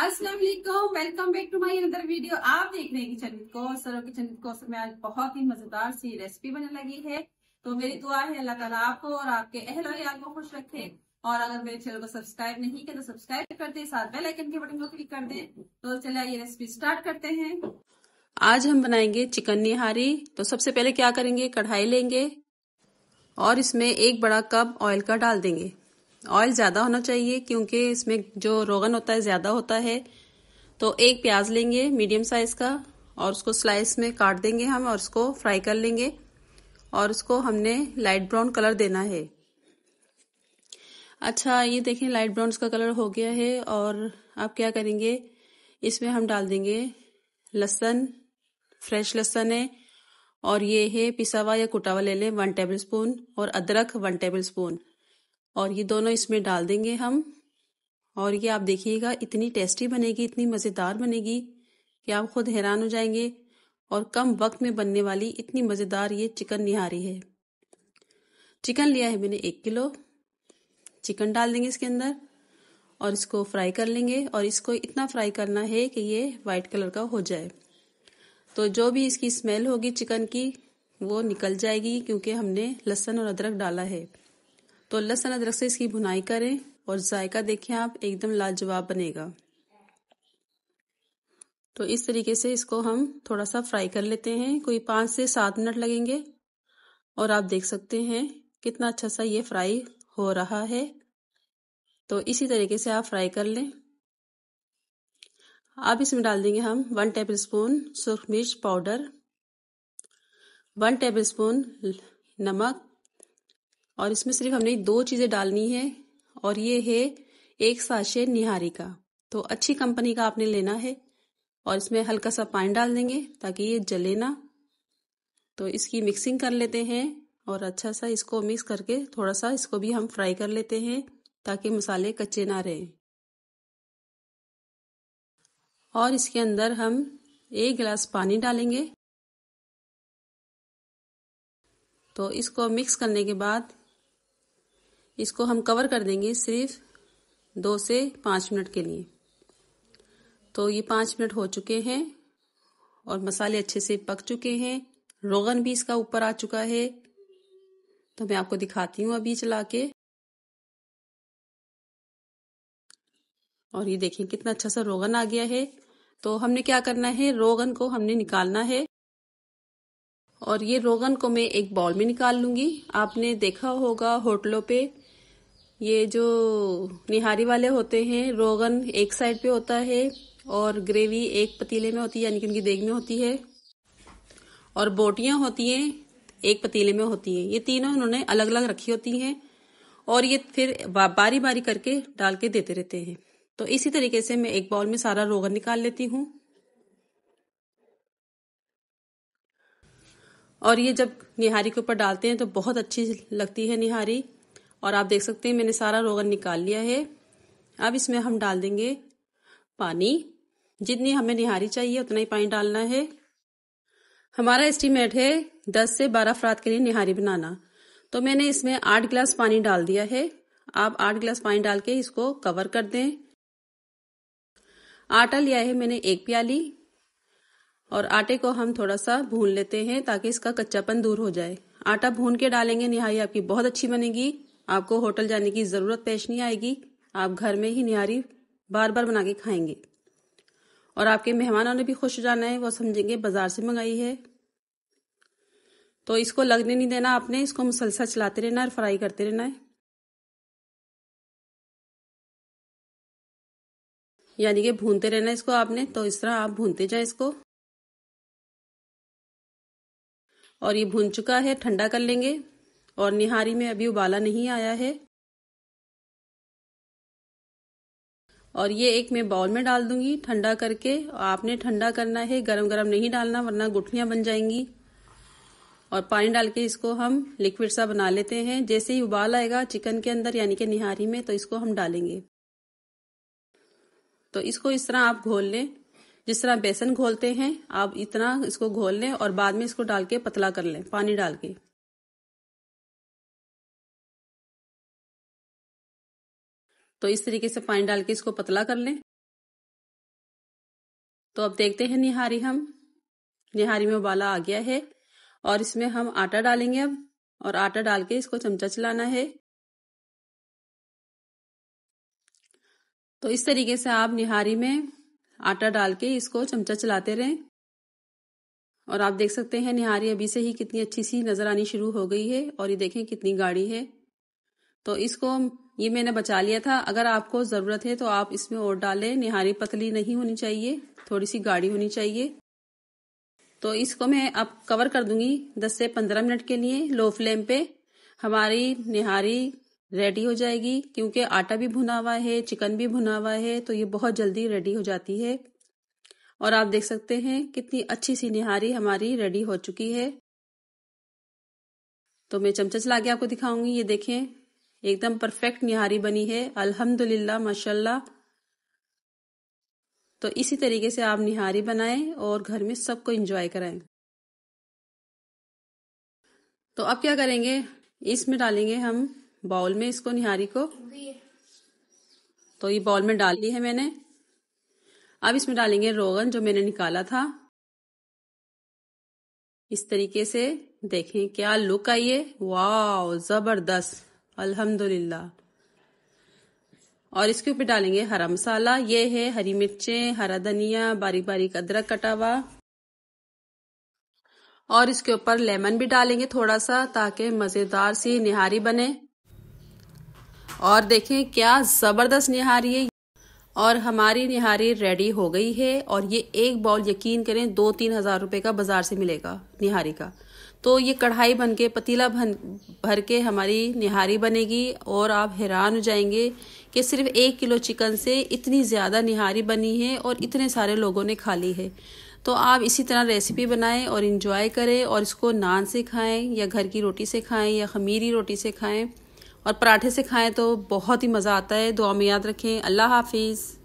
अस्सलाम वालेकुम welcome back to my another video आप देख रहे हैं किचन विद कौर किचन को में आज बहुत ही मजेदार सी रेसिपी बनने लगी है तो मेरी दुआ है अल्लाह ताला आपको और आपके अहल वयाल को खुश रखे और अगर मेरे चैनल को सब्सक्राइब नहीं किया तो सब्सक्राइब कर दे साथ बेल आइकन के बटन को क्लिक कर दे तो चलिए ये रेसिपी स्टार्ट करते हैं आज हम बनाएंगे चिकन निहारी तो सबसे पहले क्या करेंगे कढ़ाई लेंगे और इसमें एक बड़ा कप ऑयल का डाल देंगे ऑयल ज़्यादा होना चाहिए क्योंकि इसमें जो रोगन होता है ज़्यादा होता है तो एक प्याज लेंगे मीडियम साइज़ का और उसको स्लाइस में काट देंगे हम और उसको फ्राई कर लेंगे और उसको हमने लाइट ब्राउन कलर देना है अच्छा ये देखें लाइट ब्राउन का कलर हो गया है और आप क्या करेंगे इसमें हम डाल देंगे लहसन फ्रेश लहसन है और ये है पिसा हुआ या कुटावा ले लें वन टेबल स्पून और अदरक वन टेबल स्पून और ये दोनों इसमें डाल देंगे हम और ये आप देखिएगा इतनी टेस्टी बनेगी इतनी मज़ेदार बनेगी कि आप खुद हैरान हो जाएंगे और कम वक्त में बनने वाली इतनी मज़ेदार ये चिकन निहारी है चिकन लिया है मैंने एक किलो चिकन डाल देंगे इसके अंदर और इसको फ्राई कर लेंगे और इसको इतना फ्राई करना है कि ये वाइट कलर का हो जाए तो जो भी इसकी स्मेल होगी चिकन की वो निकल जाएगी क्योंकि हमने लहसन और अदरक डाला है तो लहसन अदरक से इसकी भुनाई करें और जायका देखें आप एकदम लाजवाब बनेगा तो इस तरीके से इसको हम थोड़ा सा फ्राई कर लेते हैं कोई पाँच से सात मिनट लगेंगे और आप देख सकते हैं कितना अच्छा सा ये फ्राई हो रहा है तो इसी तरीके से आप फ्राई कर लें अब इसमें डाल देंगे हम वन टेबल स्पून सुरख मिर्च पाउडर वन टेबल स्पून नमक और इसमें सिर्फ हमने दो चीज़ें डालनी है और ये है एक साशे निहारी का तो अच्छी कंपनी का आपने लेना है और इसमें हल्का सा पानी डाल देंगे ताकि ये जले ना तो इसकी मिक्सिंग कर लेते हैं और अच्छा सा इसको मिक्स करके थोड़ा सा इसको भी हम फ्राई कर लेते हैं ताकि मसाले कच्चे ना रहें और इसके अंदर हम एक गिलास पानी डालेंगे तो इसको मिक्स करने के बाद इसको हम कवर कर देंगे सिर्फ दो से पाँच मिनट के लिए तो ये पाँच मिनट हो चुके हैं और मसाले अच्छे से पक चुके हैं रोगन भी इसका ऊपर आ चुका है तो मैं आपको दिखाती हूँ अभी चला के और ये देखें कितना अच्छा सा रोगन आ गया है तो हमने क्या करना है रोगन को हमने निकालना है और ये रोगन को मैं एक बॉल में निकाल लूंगी आपने देखा होगा होटलों पे ये जो निहारी वाले होते हैं रोगन एक साइड पे होता है और ग्रेवी एक पतीले में होती है यानी कि उनकी देग में होती है और बोटियां होती हैं एक पतीले में होती हैं ये तीनों उन्होंने अलग अलग रखी होती हैं और ये फिर बारी बारी करके डाल के देते रहते हैं तो इसी तरीके से मैं एक बाउल में सारा रोगन निकाल लेती हूँ और ये जब निहारी के ऊपर डालते हैं तो बहुत अच्छी लगती है निहारी और आप देख सकते हैं मैंने सारा रोगन निकाल लिया है अब इसमें हम डाल देंगे पानी जितनी हमें निहारी चाहिए उतना ही पानी डालना है हमारा एस्टीमेट है दस से बारह अफराद के लिए निहारी बनाना तो मैंने इसमें आठ गिलास पानी डाल दिया है आप आठ गिलास पानी डाल के इसको कवर कर दें आटा लिया है मैंने एक प्याली और आटे को हम थोड़ा सा भून लेते हैं ताकि इसका कच्चापन दूर हो जाए आटा भून के डालेंगे निहारी आपकी बहुत अच्छी बनेगी आपको होटल जाने की ज़रूरत पेश नहीं आएगी आप घर में ही निहारी बार बार बना के खाएंगे और आपके मेहमानों ने भी खुश हो जाना है वो समझेंगे बाजार से मंगाई है तो इसको लगने नहीं देना आपने इसको मुसलसल चलाते रहना और फ्राई करते रहना है यानी कि भूनते रहना इसको आपने तो इस तरह आप भूनते जाए इसको और ये भून चुका है ठंडा कर लेंगे और निहारी में अभी उबाला नहीं आया है और ये एक मैं बाउल में डाल दूंगी ठंडा करके आपने ठंडा करना है गरम गरम नहीं डालना वरना गुठलियां बन जाएंगी और पानी डाल के इसको हम लिक्विड सा बना लेते हैं जैसे ही उबाल आएगा चिकन के अंदर यानी कि निहारी में तो इसको हम डालेंगे तो इसको इस तरह आप घोल लें जिस तरह बेसन घोलते हैं आप इतना इसको घोल लें और बाद में इसको डाल के पतला कर लें पानी डाल के तो इस तरीके से पानी डाल के इसको पतला कर लें तो अब देखते हैं निहारी हम निहारी में उबाला आ गया है और इसमें हम आटा डालेंगे अब और आटा डाल के इसको चमचा चलाना है तो इस तरीके से आप निहारी में आटा डाल के इसको चमचा चलाते रहें और आप देख सकते हैं निहारी अभी से ही कितनी अच्छी सी नज़र आनी शुरू हो गई है और ये देखें कितनी गाढ़ी है तो इसको ये मैंने बचा लिया था अगर आपको ज़रूरत है तो आप इसमें और डालें निहारी पतली नहीं होनी चाहिए थोड़ी सी गाढ़ी होनी चाहिए तो इसको मैं अब कवर कर दूंगी 10 से 15 मिनट के लिए लो फ्लेम पे हमारी निहारी रेडी हो जाएगी क्योंकि आटा भी भुना हुआ है चिकन भी भुना हुआ है तो ये बहुत जल्दी रेडी हो जाती है और आप देख सकते हैं कितनी अच्छी सी निहारी हमारी रेडी हो चुकी है तो मैं चमचा चला के आपको दिखाऊंगी ये देखें एकदम परफेक्ट निहारी बनी है अल्हम्दुलिल्लाह माशाल्लाह तो इसी तरीके से आप निहारी बनाएं और घर में सबको इंजॉय कराएं तो अब क्या करेंगे इसमें डालेंगे हम बाउल में इसको निहारी को तो ये बाउल में डाल ली है मैंने अब इसमें डालेंगे रोगन जो मैंने निकाला था इस तरीके से देखें क्या लुक आई है वाह जबरदस्त अल्हम्दुलिल्लाह और इसके ऊपर डालेंगे हरा मसाला ये है हरी मिर्चें हरा धनिया बारीक बारीक अदरक कटा हुआ और इसके ऊपर लेमन भी डालेंगे थोड़ा सा ताकि मज़ेदार सी निहारी बने और देखें क्या ज़बरदस्त निहारी है और हमारी निहारी रेडी हो गई है और ये एक बॉल यकीन करें दो तीन हज़ार रुपये का बाज़ार से मिलेगा निहारी का तो ये कढ़ाई बन के पतीला भन भर के हमारी निहारी बनेगी और आप हैरान हो जाएंगे कि सिर्फ एक किलो चिकन से इतनी ज़्यादा निहारी बनी है और इतने सारे लोगों ने खा ली है तो आप इसी तरह रेसिपी बनाएं और इन्जॉय करें और इसको नान से खाएं या घर की रोटी से खाएं या खमीरी रोटी से खाएं और पराठे से खाएं तो बहुत ही मज़ा आता है दुआ में याद रखें अल्लाह हाफिज़